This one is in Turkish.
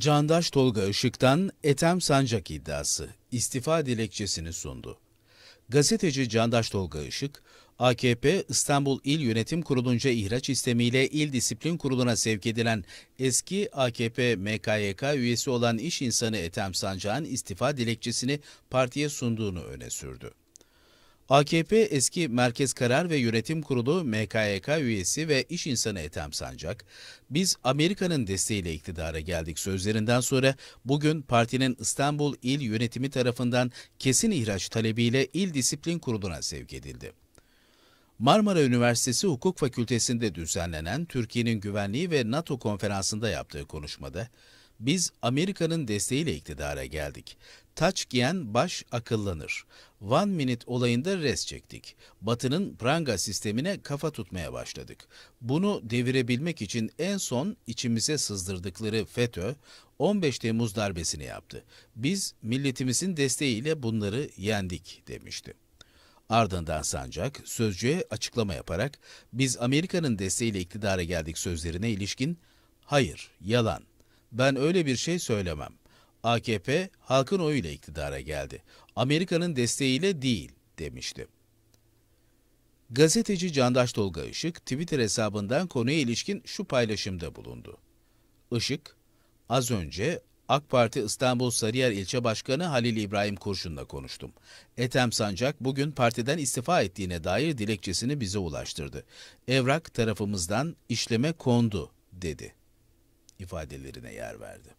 Candaş Tolga Işık'tan Etem Sancak iddiası istifa dilekçesini sundu. Gazeteci Candaş Tolga Işık, AKP İstanbul İl Yönetim Kurulunca ihraç istemiyle İl Disiplin Kurulu'na sevk edilen eski AKP MKYK üyesi olan iş insanı Etem Sancak'ın istifa dilekçesini partiye sunduğunu öne sürdü. AKP eski Merkez Karar ve Yönetim Kurulu MKYK üyesi ve iş insanı Ethem Sancak, biz Amerika'nın desteğiyle iktidara geldik sözlerinden sonra bugün partinin İstanbul İl Yönetimi tarafından kesin ihraç talebiyle İl Disiplin Kurulu'na sevk edildi. Marmara Üniversitesi Hukuk Fakültesi'nde düzenlenen Türkiye'nin Güvenliği ve NATO konferansında yaptığı konuşmada, biz Amerika'nın desteğiyle iktidara geldik. Taç giyen baş akıllanır. One Minute olayında res çektik. Batı'nın pranga sistemine kafa tutmaya başladık. Bunu devirebilmek için en son içimize sızdırdıkları FETÖ, 15 Temmuz darbesini yaptı. Biz milletimizin desteğiyle bunları yendik demişti. Ardından Sancak, sözcüye açıklama yaparak, biz Amerika'nın desteğiyle iktidara geldik sözlerine ilişkin, hayır, yalan, ben öyle bir şey söylemem. AKP halkın oyuyla iktidara geldi. Amerika'nın desteğiyle değil demişti. Gazeteci Candaş Tolga Işık Twitter hesabından konuya ilişkin şu paylaşımda bulundu. Işık, az önce AK Parti İstanbul Sarıyer İlçe Başkanı Halil İbrahim Kurşun'la konuştum. Etem Sancak bugün partiden istifa ettiğine dair dilekçesini bize ulaştırdı. Evrak tarafımızdan işleme kondu dedi ifadelerine yer verdi.